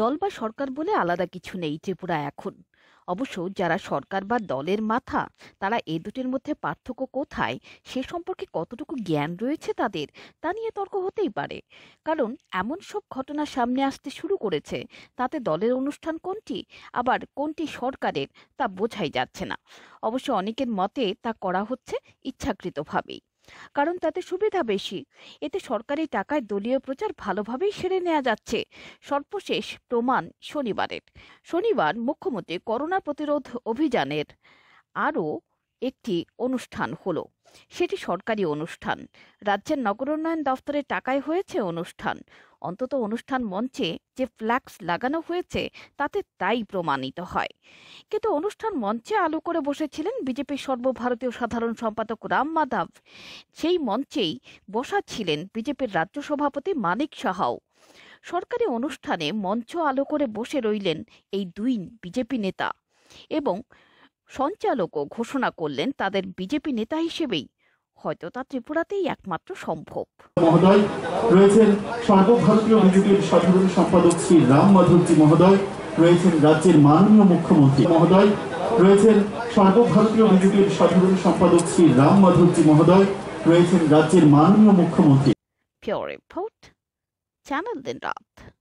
দল বা সরকার বলে আলাদা কিছু নেই ত্রিপুরা এখন অবশ্য যারা সরকার বা দলের মাথা তারা এ দুটির মধ্যে পার্থক্য কোথায় সে সম্পর্কে কতটুকু জ্ঞান রয়েছে তাদের তা নিয়ে তর্ক হতেই পারে কারণ এমন সব ঘটনা সামনে আসতে শুরু করেছে তাতে দলের অনুষ্ঠান কোনটি আবার কোনটি সরকারের তা বোঝাই যাচ্ছে না অবশ্য অনেকের মতে তা করা হচ্ছে ইচ্ছাকৃতভাবেই কারণ তাতে সুবিধা বেশি এতে সরকারি টাকায় দলীয় প্রচার ভালোভাবেই সেরে নেওয়া যাচ্ছে সর্বশেষ প্রমাণ শনিবারের শনিবার মুখ্যমন্ত্রী করোনা প্রতিরোধ অভিযানের আরও একটি অনুষ্ঠান হলো সেটি সরকারি অনুষ্ঠান রাজ্যের নগর উন্নয়ন দফতরের টাকায় হয়েছে অনুষ্ঠান অন্তত অনুষ্ঠান মঞ্চে যে ফ্ল্যাক্স লাগানো হয়েছে তাতে তাই প্রমাণিত হয় কিন্তু অনুষ্ঠান মঞ্চে আলো করে বসেছিলেন বিজেপির সর্বভারতীয় সাধারণ সম্পাদক রাম মাধব সেই মঞ্চেই বসা ছিলেন বিজেপির রাজ্য সভাপতি মানিক সাহাও সরকারি অনুষ্ঠানে মঞ্চ আলো করে বসে রইলেন এই দুই বিজেপি নেতা এবং সঞ্চালকও ঘোষণা করলেন তাদের বিজেপি নেতা হিসেবেই হয়তো তা ত্রিপুরাতেই একমাত্র সম্ভব মহোদয় রয়েছেন সর্বভারতীয় বিজেপির সাধারণ সম্পাদক শ্রী রাম মাধবজি মহোদয় রয়েছেন রাজ্যের মাননীয় মুখ্যমন্ত্রী মহোদয় রয়েছেন সর্বভারতীয় বিজেপির সাধারণ সম্পাদক শ্রী রাম মাধবজি মহোদয় রয়েছেন রাজ্যের মাননীয় মুখ্যমন্ত্রী রিপোর্ট চ্যানেল দিন রাত